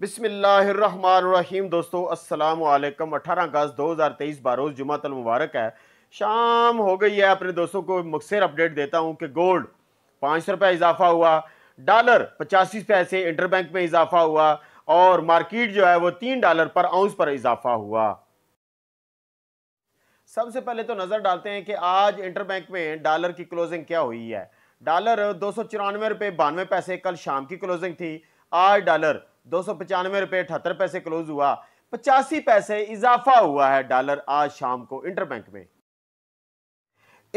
बिसमीम दोस्तों वालेकुम अठारह अगस्त दो हज़ार तेईस बारोज़ तल मुबारक है शाम हो गई है अपने दोस्तों को मुखसर अपडेट देता हूँ कि गोल्ड पाँच रुपये इजाफा हुआ डॉलर पचासी पैसे इंटर बैंक में इजाफा हुआ और मार्केट जो है वो तीन डॉलर पर आउंस पर इजाफा हुआ सबसे पहले तो नज़र डालते हैं कि आज इंटर बैंक में डॉलर की क्लोजिंग क्या हुई है डॉलर दो सौ चौरानवे रुपये बानवे पैसे कल शाम की क्लोजिंग थी आज डॉलर दो सौ पचानवे रुपए अठहत्तर पैसे क्लोज हुआ पचासी पैसे इजाफा हुआ है डॉलर आज शाम को इंटरबैंक में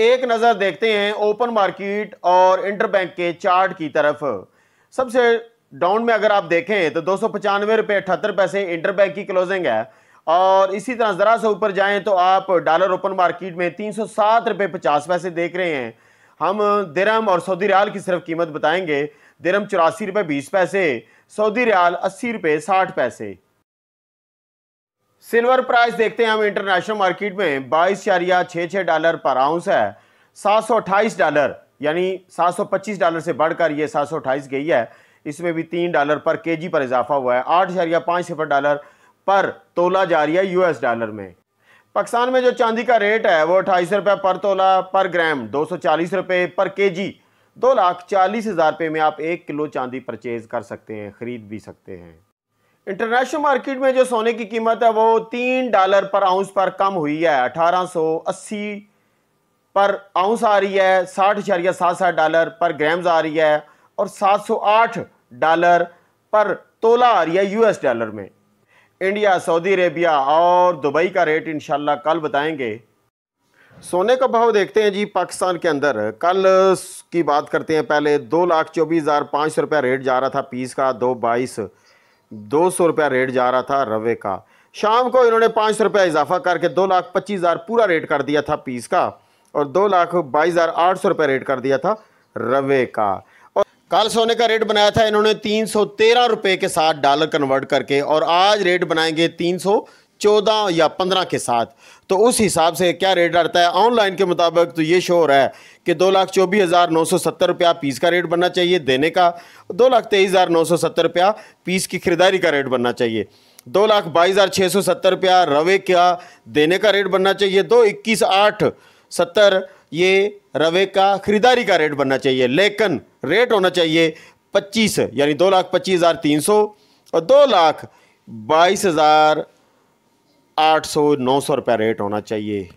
एक नज़र देखते हैं ओपन मार्केट और इंटरबैंक के चार्ट की तरफ सबसे डाउन में अगर आप देखें तो दो सौ पचानवे रुपए अठहत्तर पैसे इंटरबैंक की क्लोजिंग है और इसी तरह ज़रा से ऊपर जाएं तो आप डॉलर ओपन मार्केट में तीन सौ सात रुपए पचास पैसे देख रहे हैं हम दिरम और सऊदी रियाल की सिर्फ कीमत बताएंगे दिरम चौरासी रुपये बीस पैसे सऊदी रियाल अस्सी रुपये साठ पैसे सिल्वर प्राइस देखते हैं हम इंटरनेशनल मार्केट में बाईस चारिया छः छः डॉलर पर आउंस है सात सौ अट्ठाईस डॉलर यानी सात सौ पच्चीस डॉलर से बढ़कर ये सात सौ अट्ठाईस गई है इसमें भी तीन डॉलर पर जी पर इजाफा हुआ है आठ चारिया पाँच सिफर डॉलर पर तोला जा रही है एस डॉलर में पाकिस्तान में जो चांदी का रेट है वो अट्ठाईस रुपये पर तोला पर ग्राम दो सौ चालीस रुपये पर जी दो लाख चालीस हज़ार रुपये में आप एक किलो चांदी परचेज़ कर सकते हैं ख़रीद भी सकते हैं इंटरनेशनल मार्केट में जो सोने की कीमत है वो तीन डॉलर पर आउंस पर कम हुई है अठारह सौ अस्सी पर आउंस आ रही है साठ इशारिया सात सात डॉलर पर ग्राम्स आ रही है और सात सौ आठ डॉलर पर तोला आ रही है यूएस डॉलर में इंडिया सऊदी अरेबिया और दुबई का रेट इंशाल्लाह कल बताएंगे सोने का भाव देखते हैं जी पाकिस्तान के अंदर कल की बात करते हैं पहले दो लाख चौबीस हज़ार पाँच सौ रुपया रेट जा रहा था पीस का दो बाईस दो सौ रुपया रेट जा रहा था रवे का शाम को इन्होंने पाँच सौ रुपया इजाफा करके दो लाख पच्चीस हज़ार पूरा रेट कर दिया था पीस का और दो लाख बाईस हज़ार आठ सौ रुपया रेट कर दिया था रवे का और कल सोने का रेट बनाया था इन्होंने तीन सौ तेरह रुपये के साथ डॉलर कन्वर्ट करके और आज रेट बनाएंगे तीन सौ चौदह या पंद्रह के साथ तो उस हिसाब से क्या रेट डरता है ऑनलाइन के मुताबिक तो ये शो हो रहा है कि दो लाख चौबीस हज़ार नौ सौ सत्तर रुपया पीस का रेट बनना चाहिए देने का दो लाख तेईस हज़ार नौ सौ सत्तर रुपया पीस की खरीदारी का रेट बनना चाहिए दो लाख बाईस हज़ार छः सौ सत्तर रुपया रवे का देने का रेट बनना चाहिए दो इक्कीस आठ सत्तर ये रवे का खरीदारी का रेट बनना चाहिए लेकिन रेट होना चाहिए पच्चीस यानी दो लाख पच्चीस हज़ार तीन सौ और दो लाख बाईस हज़ार आठ सौ नौ सौ रुपया रेट होना चाहिए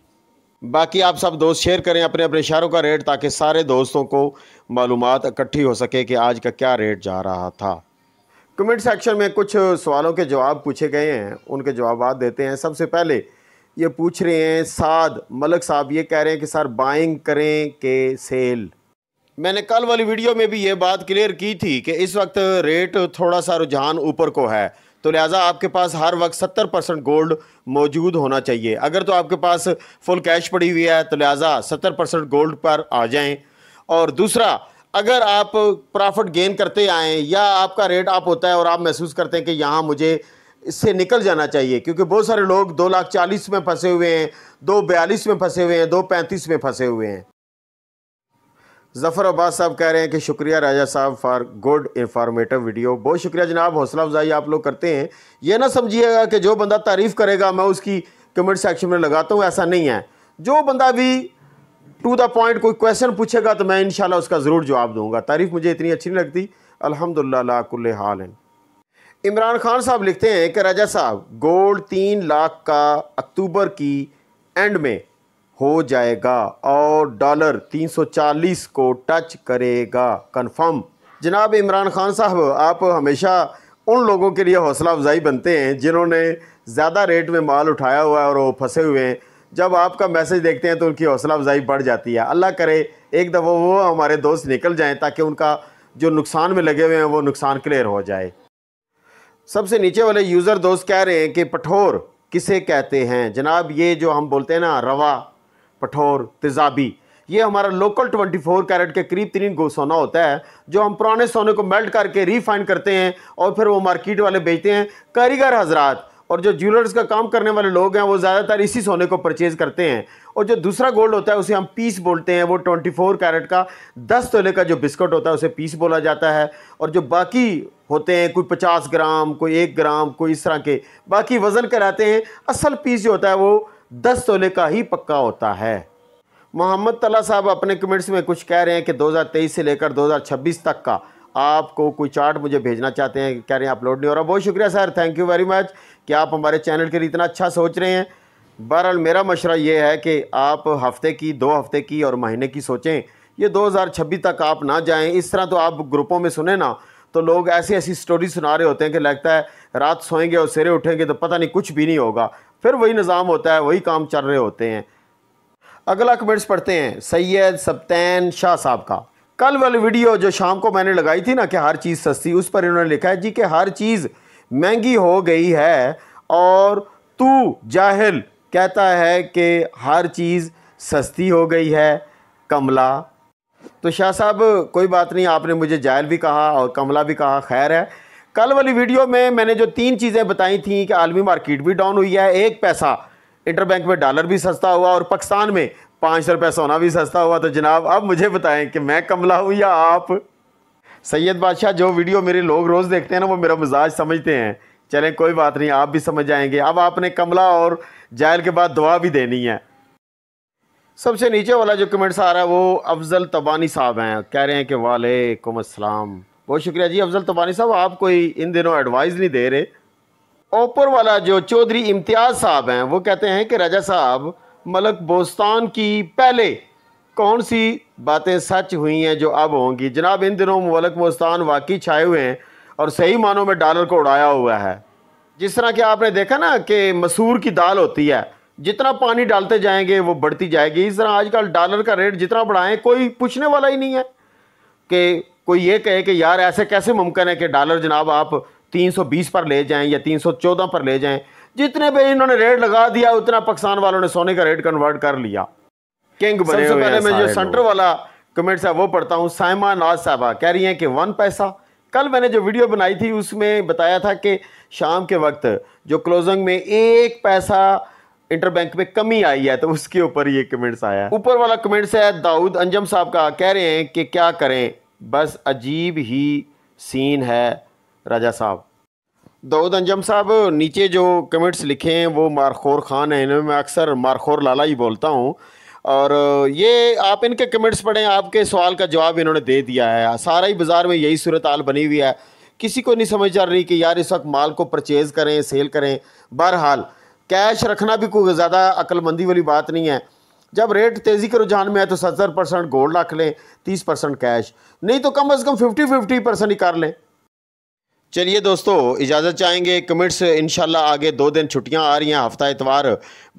बाकी आप सब दोस्त शेयर करें अपने अपने शहरों का रेट ताकि सारे दोस्तों को मालूम इकट्ठी हो सके कि आज का क्या रेट जा रहा था कमेंट सेक्शन में कुछ सवालों के जवाब पूछे गए हैं उनके जवाब देते हैं सबसे पहले ये पूछ रहे हैं साद मलक साहब ये कह रहे हैं कि सर बाइंग करें कि सेल मैंने कल वाली वीडियो में भी ये बात क्लियर की थी कि इस वक्त रेट थोड़ा सा रुझान ऊपर को है तो लिहाजा आपके पास हर वक्त सत्तर परसेंट गोल्ड मौजूद होना चाहिए अगर तो आपके पास फुल कैश पड़ी हुई है तो लिहाजा सत्तर परसेंट गोल्ड पर आ जाएं और दूसरा अगर आप प्रॉफिट गेन करते आएँ या आपका रेट आप होता है और आप महसूस करते हैं कि यहाँ मुझे इससे निकल जाना चाहिए क्योंकि बहुत सारे लोग दो लाख चालीस में फंसे हुए हैं दो बयालीस में फंसे हुए हैं दो पैंतीस में फंसे हुए हैं जफ़र अब्बास साहब कह रहे हैं कि शुक्रिया राजा साहब फॉर गुड इंफॉर्मेटिव वीडियो बहुत शुक्रिया जनाब हौसला अफजाई आप लोग करते हैं यह ना समझिएगा कि जो बंदा तारीफ़ करेगा मैं उसकी कमेंट सेक्शन में लगाता हूँ ऐसा नहीं है जो बंदा भी टू द पॉइंट कोई क्वेश्चन पूछेगा तो मैं इन उसका ज़रूर जवाब दूँगा तारीफ़ मुझे इतनी अच्छी नहीं लगती अलहमदिल्ला कुल हाल है इमरान खान साहब लिखते हैं कि राजा साहब गोल्ड तीन लाख का अक्टूबर की एंड में हो जाएगा और डॉलर 340 को टच करेगा कन्फर्म जनाब इमरान खान साहब आप हमेशा उन लोगों के लिए हौसला अफजाई बनते हैं जिन्होंने ज़्यादा रेट में माल उठाया हुआ है और वो फंसे हुए हैं जब आपका मैसेज देखते हैं तो उनकी हौसला अफजाई बढ़ जाती है अल्लाह करे एक दफ़ा वो हमारे दोस्त निकल जाएँ ताकि उनका जो नुकसान में लगे हुए हैं वो नुकसान क्लियर हो जाए सबसे नीचे वाले यूज़र दोस्त कह रहे हैं कि पठोर किसे कहते हैं जनाब ये जो हम बोलते हैं ना रवा पठोर तेजाबी ये हमारा लोकल 24 कैरेट के करीब तीन गो सोना होता है जो हम पुराने सोने को मेल्ट करके रिफाइन करते हैं और फिर वो मार्केट वाले बेचते हैं कारीगर हजरात और जो ज्वेलर्स का काम करने वाले लोग हैं वो ज़्यादातर इसी सोने को परचेज़ करते हैं और जो दूसरा गोल्ड होता है उसे हम पीस बोलते हैं वो 24 कैरेट का 10 तोले का जो बिस्कट होता है उसे पीस बोला जाता है और जो बाकी होते हैं कोई 50 ग्राम कोई एक ग्राम कोई इस तरह के बाकी वज़न कराते हैं असल पीस जो होता है वो दस तोले का ही पक्का होता है मोहम्मद तला साहब अपने कमेंट्स में कुछ कह रहे हैं कि 2023 से लेकर 2026 तक का आपको कोई चार्ट मुझे भेजना चाहते हैं कह रहे हैं अपलोड नहीं हो रहा बहुत शुक्रिया sir thank you very much कि आप हमारे चैनल के लिए इतना अच्छा सोच रहे हैं बहरहाल मेरा मशरा ये है कि आप हफ्ते की दो हफ्ते की और महीने की सोचें ये 2026 तक आप ना जाएं इस तरह तो आप ग्रुपों में सुने ना तो लोग ऐसी ऐसी स्टोरी सुना रहे होते हैं कि लगता है रात सोएंगे और सिरे उठेंगे तो पता नहीं कुछ भी नहीं होगा फिर वही निज़ाम होता है वही काम चल रहे होते हैं अगला कमेंट्स पढ़ते हैं सैयद सप्तैन शाह साहब का कल वाली वीडियो जो शाम को मैंने लगाई थी ना कि हर चीज़ सस्ती उस पर इन्होंने लिखा है जी कि हर चीज़ महंगी हो गई है और तू जाहिल कहता है कि हर चीज़ सस्ती हो गई है कमला तो शाह साहब कोई बात नहीं आपने मुझे जाहिल भी कहा और कमला भी कहा खैर है कल वाली वीडियो में मैंने जो तीन चीज़ें बताई थी कि आलमी मार्केट भी डाउन हुई है एक पैसा इंटर बैंक में डॉलर भी सस्ता हुआ और पाकिस्तान में पाँच सौ रुपये सोना भी सस्ता हुआ तो जनाब अब मुझे बताएं कि मैं कमला हूँ या आप सैयद बादशाह जो वीडियो मेरे लोग रोज़ देखते हैं ना वो मेरा मिजाज समझते हैं चलें कोई बात नहीं आप भी समझ जाएंगे अब आपने कमला और जायल के बाद दुआ भी देनी है सबसे नीचे वाला जो कमेंट्स आ रहा है वो अफजल तबानी साहब हैं कह रहे हैं कि वालेकुम असलम बहुत शुक्रिया जी अफजल तबानी साहब आप कोई इन दिनों एडवाइस नहीं दे रहे ओपर वाला जो चौधरी इम्तियाज़ साहब हैं वो कहते हैं कि राजा साहब मलक बोस्तान की पहले कौन सी बातें सच हुई हैं जो अब होंगी जनाब इन दिनों मलक बोस्तान वाकई छाए हुए हैं और सही मानों में डॉलर को उड़ाया हुआ है जिस तरह कि आपने देखा ना कि मसूर की दाल होती है जितना पानी डालते जाएंगे वो बढ़ती जाएगी इस तरह आजकल डॉलर का रेट जितना बढ़ाएं कोई पूछने वाला ही नहीं है कि कोई ये कहे कि यार ऐसे कैसे मुमकिन है कि डॉलर जनाब आप 320 पर ले जाएं या 314 पर ले जाएं जितने पे इन्होंने रेट लगा दिया उतना पाकिस्तान वालों ने सोने का रेट कन्वर्ट कर लिया किंग बने सबसे पहले मैं जो सेंटर वाला कमेंट्स है वो पढ़ता हूँ साइमा नाज साहबा कह रही हैं कि वन पैसा कल मैंने जो वीडियो बनाई थी उसमें बताया था कि शाम के वक्त जो क्लोजिंग में एक पैसा इंटरबैंक में कमी आई है तो उसके ऊपर ये कमेंट्स आया ऊपर वाला कमेंट्स है दाऊद अंजम साहब का कह रहे हैं कि क्या करें बस अजीब ही सीन है राजा साहब दाऊद अंजम साहब नीचे जो कमेंट्स लिखे हैं वो मारखोर खान हैं इन्हें मैं अक्सर मारखोर लाला ही बोलता हूँ और ये आप इनके कमेंट्स पढ़ें आपके सवाल का जवाब इन्होंने दे दिया है सारा ही बाज़ार में यही सूरत हाल बनी हुई है किसी को नहीं समझ आ रही कि यार इस वक्त माल को परचेज़ करें सेल करें बहरहाल कैश रखना भी कोई ज़्यादा अक्लमंदी वाली बात नहीं है जब रेट तेज़ी के रुझान में है तो सत्तर परसेंट गोल्ड रख लें तीस परसेंट कैश नहीं तो कम अज़ कम फिफ्टी फिफ्टी परसेंट ही कर लें चलिए दोस्तों इजाज़त चाहेंगे कमेंट्स इन आगे दो दिन छुट्टियां आ रही हैं हफ्ता इतवार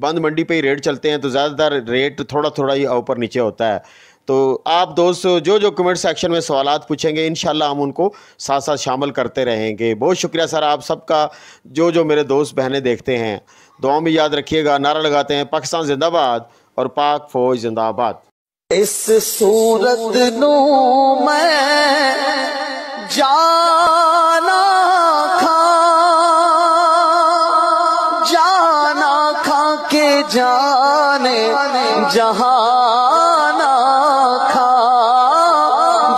बंद मंडी पे ही रेट चलते हैं तो ज़्यादातर रेट थोड़ा थोड़ा ही ऊपर नीचे होता है तो आप दोस्त जो जो कमेंट सेक्शन में सवाल पूछेंगे इन हम उनको साथ साथ शामिल करते रहेंगे बहुत शुक्रिया सर आप सबका जो जो मेरे दोस्त बहनें देखते हैं दुआ में याद रखिएगा नारा लगाते हैं पाकिस्तान जिंदाबाद और पाक फौज जिंदाबाद इस सूरत नो मैं जाना खा जाना खा के जाने जहाना खा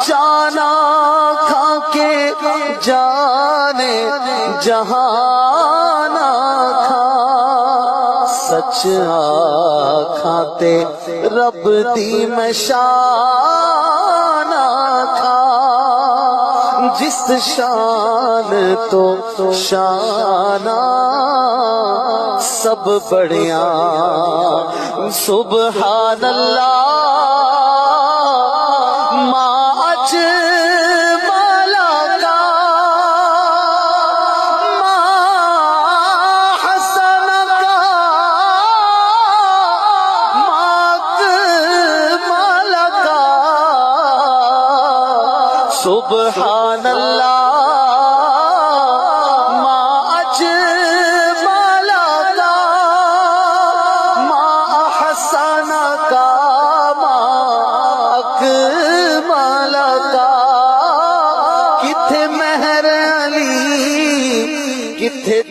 जाना खा के जाने जहां सच खाते रब दी मशान खा जिस शान तो शाना सब बढ़िया सुबह अल्लाह सुबहान अल्लाह माँ अजमला माँ हसाना का माँ अकमला का किथे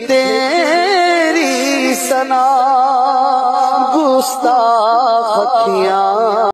महर